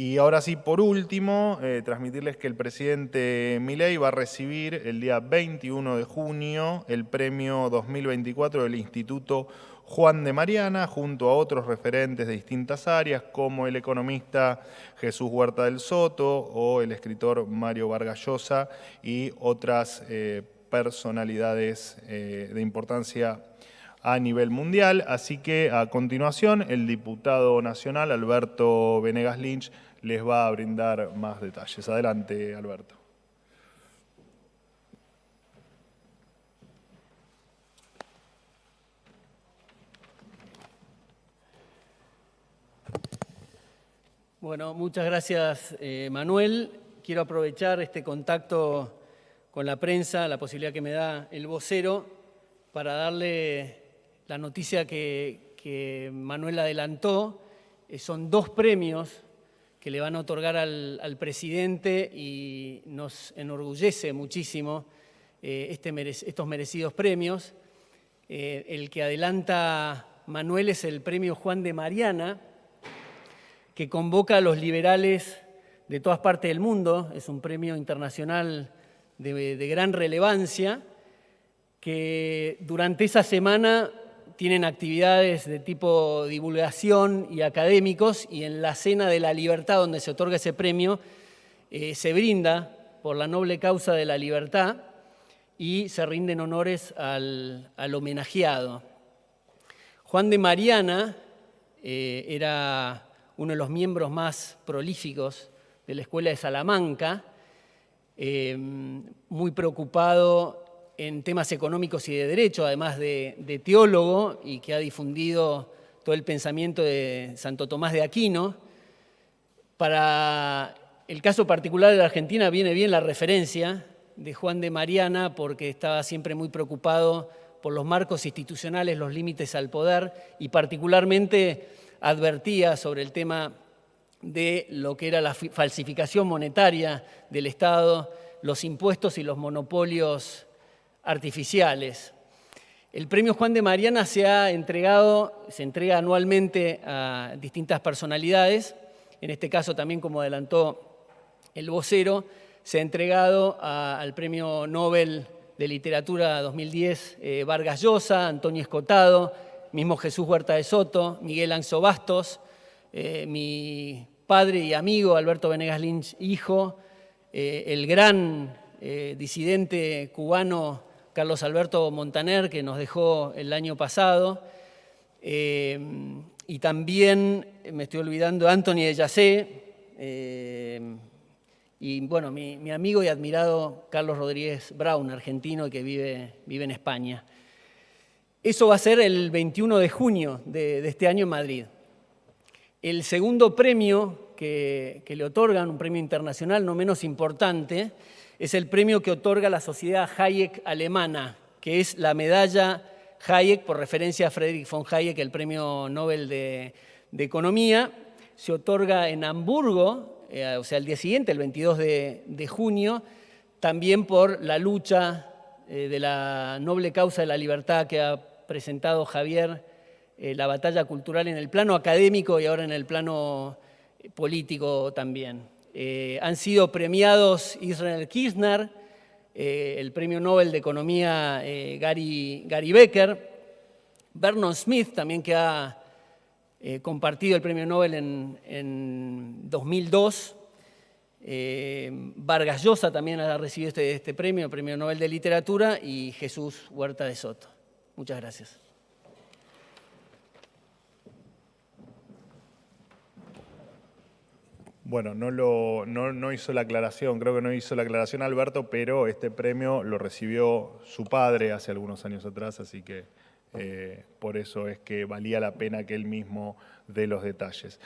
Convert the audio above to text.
Y ahora sí, por último, eh, transmitirles que el presidente Milei va a recibir el día 21 de junio el premio 2024 del Instituto Juan de Mariana, junto a otros referentes de distintas áreas, como el economista Jesús Huerta del Soto o el escritor Mario Vargallosa y otras eh, personalidades eh, de importancia a nivel mundial. Así que a continuación, el diputado nacional Alberto Venegas Lynch les va a brindar más detalles. Adelante, Alberto. Bueno, muchas gracias, eh, Manuel. Quiero aprovechar este contacto con la prensa, la posibilidad que me da el vocero, para darle la noticia que, Manuel adelantó. Eh, son dos premios que le van a otorgar al, presidente y nos enorgullece muchísimo eh, este estos merecidos premios. Eh, el que adelanta Manuel es el premio Juan de Mariana, que convoca a los liberales de todas partes del mundo, es un premio internacional de, de gran relevancia, que durante esa semana tienen actividades de tipo divulgación y académicos y en la Cena de la Libertad, donde se otorga ese premio, eh, se brinda por la noble causa de la libertad y se rinden honores al, homenajeado. Juan de Mariana eh, era uno de los miembros más prolíficos de la Escuela de Salamanca, eh, muy preocupado en temas económicos y de derecho, además de, teólogo, y que ha difundido todo el pensamiento de Santo Tomás de Aquino. Para el caso particular de la Argentina viene bien la referencia de Juan de Mariana, porque estaba siempre muy preocupado por los marcos institucionales, los límites al poder, y particularmente advertía sobre el tema de lo que era la falsificación monetaria del Estado, los impuestos y los monopolios artificiales. El premio Juan de Mariana se ha entregado, se entrega anualmente a distintas personalidades. En este caso también, como adelantó el vocero, se ha entregado al premio Nobel de Literatura 2010 eh, Vargas Llosa, Antonio Escotado, mismo Jesús Huerta de Soto, Miguel Anzo Bastos, eh, mi padre y amigo Alberto Venegas Lynch, hijo, eh, el gran disidente cubano Carlos Alberto Montaner, que nos dejó el año pasado, eh, y también eh, me estoy olvidando Anthony de Yacé, eh, y bueno, mi, amigo y admirado Carlos Rodríguez Brown, argentino que vive, vive, en España. Eso va a ser el 21 de junio de, este año en Madrid. El segundo premio que le otorgan, un premio internacional no menos importante, es el premio que otorga la Sociedad Hayek Alemana, que es la medalla Hayek, por referencia a Friedrich von Hayek, el premio Nobel de, Economía. Se otorga en Hamburgo, eh, o sea, el día siguiente, el 22 de, junio, también por la lucha eh, de la noble causa de la libertad que ha presentado Javier, eh, la batalla cultural en el plano académico y ahora en el plano político también. Eh, han sido premiados Israel Kirchner, eh, el premio Nobel de Economía eh, Gary, Gary, Becker, Vernon Smith, también que ha compartido el premio Nobel en, 2002. Vargas Llosa también ha recibido este, este premio, el premio Nobel de Literatura, y Jesús Huerta de Soto. Muchas gracias. Bueno, no, lo, no, no, hizo la aclaración, creo que no hizo la aclaración Alberto, pero este premio lo recibió su padre hace algunos años atrás, así que eh, por eso es que valía la pena que él mismo dé los detalles.